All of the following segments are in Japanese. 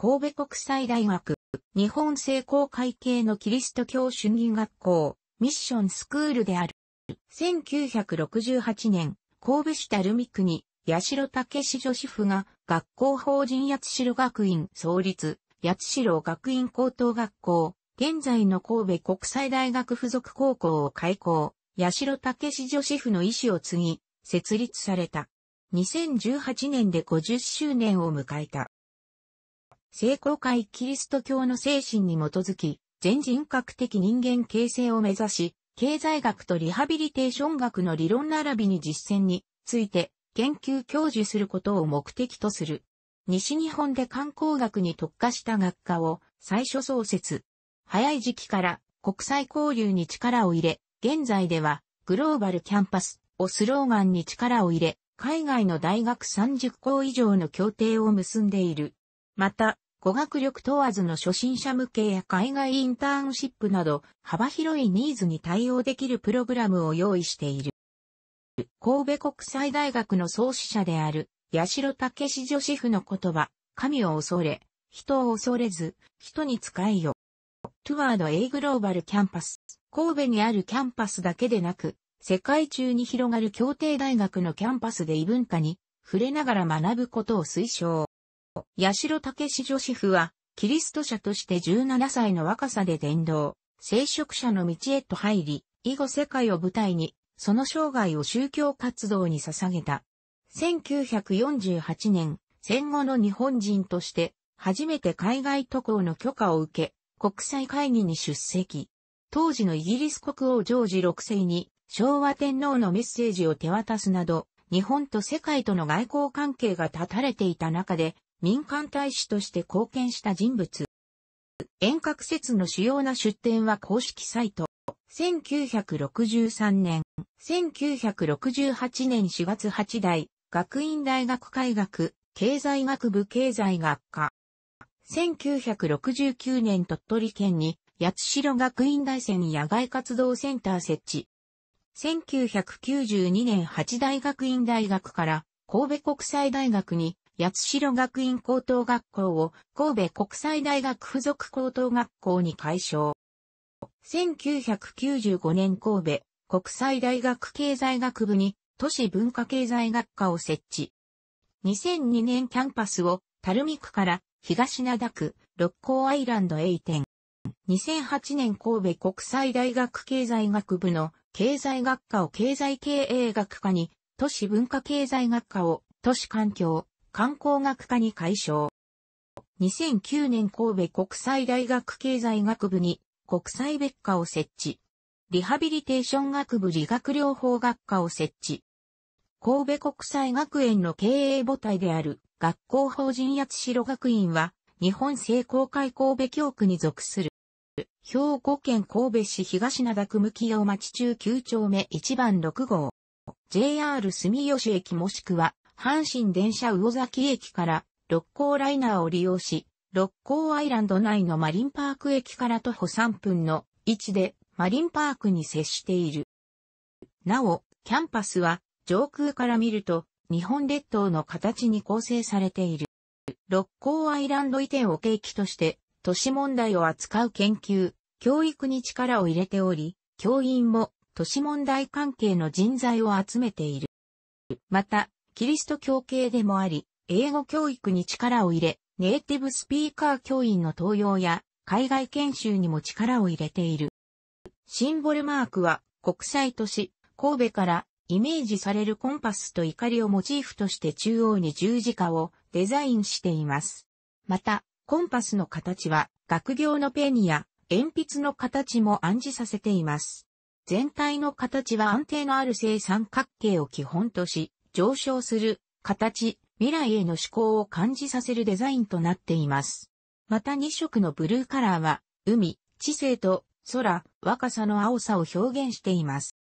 神戸国際大学、日本聖公会系のキリスト教主義学校、ミッションスクールである。1968年、神戸市垂水区に、八代武女子府が、学校法人八代学院創立、八代学院高等学校、現在の神戸国際大学附属高校を開校、八代武女子府の意思を継ぎ、設立された。2018年で50周年を迎えた。聖公会キリスト教の精神に基づき、全人格的人間形成を目指し、経済学とリハビリテーション学の理論並びに実践について研究教授することを目的とする。西日本で観光学に特化した学科を最初創設。早い時期から国際交流に力を入れ、現在ではグローバルキャンパスをスローガンに力を入れ、海外の大学30校以上の協定を結んでいる。また、語学力問わずの初心者向けや海外インターンシップなど幅広いニーズに対応できるプログラムを用意している。神戸国際大学の創始者である、八代武史女子府の言葉、神を恐れ、人を恐れず、人に使いよ。トゥワード A グローバルキャンパス。神戸にあるキャンパスだけでなく、世界中に広がる協定大学のキャンパスで異文化に触れながら学ぶことを推奨。八代武女子府は、キリスト者として17歳の若さで伝道、聖職者の道へと入り、以後世界を舞台に、その生涯を宗教活動に捧げた。1948年、戦後の日本人として、初めて海外渡航の許可を受け、国際会議に出席。当時のイギリス国王ジョージ6世に昭和天皇のメッセージを手渡すなど、日本と世界との外交関係が立たれていた中で、民間大使として貢献した人物。遠隔説の主要な出展は公式サイト。1963年、1968年4月8代、学院大学開学、経済学部経済学科。1969年鳥取県に、八代学院大戦野外活動センター設置。1992年八大学院大学から神戸国際大学に八代学院高等学校を神戸国際大学附属高等学校に改称。1995年神戸国際大学経済学部に都市文化経済学科を設置。2002年キャンパスを垂水区から東灘区六甲アイランドへ移転。2008年神戸国際大学経済学部の経済学科を経済経営学科に、都市文化経済学科を都市環境、観光学科に改称。2009年神戸国際大学経済学部に国際別科を設置。リハビリテーション学部理学療法学科を設置。神戸国際学園の経営母体である学校法人八代学院は日本聖公会神戸教区に属する。兵庫県神戸市東灘区向用町中9丁目1番6号。JR 住吉駅もしくは阪神電車魚崎駅から六甲ライナーを利用し、六甲アイランド内のマリンパーク駅から徒歩3分の位置でマリンパークに接している。なお、キャンパスは上空から見ると日本列島の形に構成されている。六甲アイランド移転を契機として都市問題を扱う研究、教育に力を入れており、教員も都市問題関係の人材を集めている。また、キリスト教系でもあり、英語教育に力を入れ、ネイティブスピーカー教員の登用や海外研修にも力を入れている。シンボルマークは国際都市、神戸からイメージされるコンパスと怒りをモチーフとして中央に十字架をデザインしています。また、コンパスの形は学業のペンや鉛筆の形も暗示させています。全体の形は安定のある正三角形を基本とし、上昇する、形、未来への思考を感じさせるデザインとなっています。また2色のブルーカラーは、海、知性と空、若さの青さを表現しています。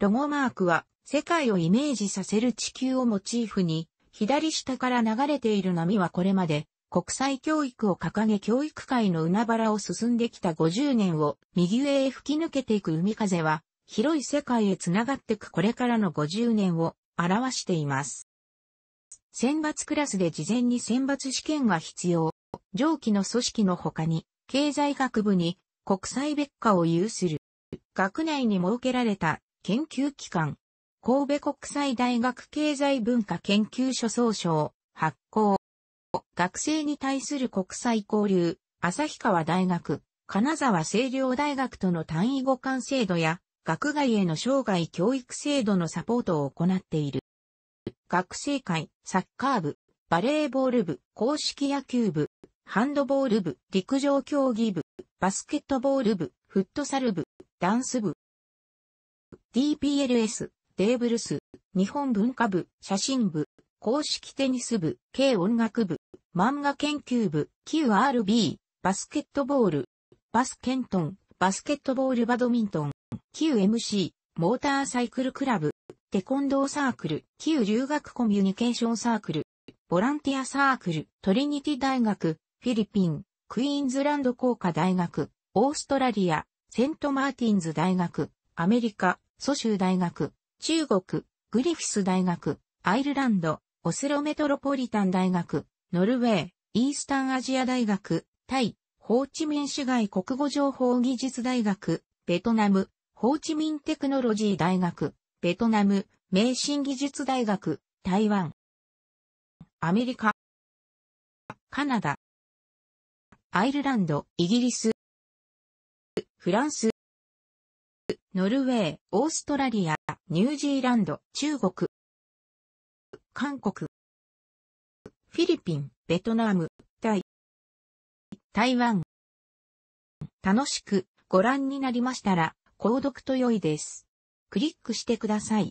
ロゴマークは、世界をイメージさせる地球をモチーフに、左下から流れている波はこれまで、国際教育を掲げ教育界の海原を進んできた50年を右上へ吹き抜けていく海風は、広い世界へつながってくこれからの50年を表しています。選抜クラスで事前に選抜試験が必要。上記の組織の他に、経済学部に国際別科を有する。学内に設けられた研究機関。神戸国際大学経済文化研究所総称発行。学生に対する国際交流、旭川大学、金沢清涼大学との単位互換制度や、学外への生涯教育制度のサポートを行っている。学生会、サッカー部、バレーボール部、公式野球部、ハンドボール部、陸上競技部、バスケットボール部、フットサル部、ダンス部、DPLS、デーブルス、日本文化部、写真部、公式テニス部、軽音楽部、漫画研究部、QRB、バスケットボール、バスケントン、バスケットボールバドミントン、旧 MC、モーターサイクルクラブ、テコンドーサークル、旧留学コミュニケーションサークル、ボランティアサークル、トリニティ大学、フィリピン、クイーンズランド工科大学、オーストラリア、セントマーティンズ大学、アメリカ、蘇州大学、中国、グリフィス大学、アイルランド、オスロメトロポリタン大学、ノルウェー、イースタンアジア大学、タイ、ホーチミン市外国語情報技術大学、ベトナム、ホーチミンテクノロジー大学、ベトナム、名神技術大学、台湾、アメリカ、カナダ、アイルランド、イギリス、フランス、ノルウェー、オーストラリア、ニュージーランド、中国、韓国、フィリピン、ベトナム、タイ、台湾。楽しくご覧になりましたら、購読と良いです。クリックしてください。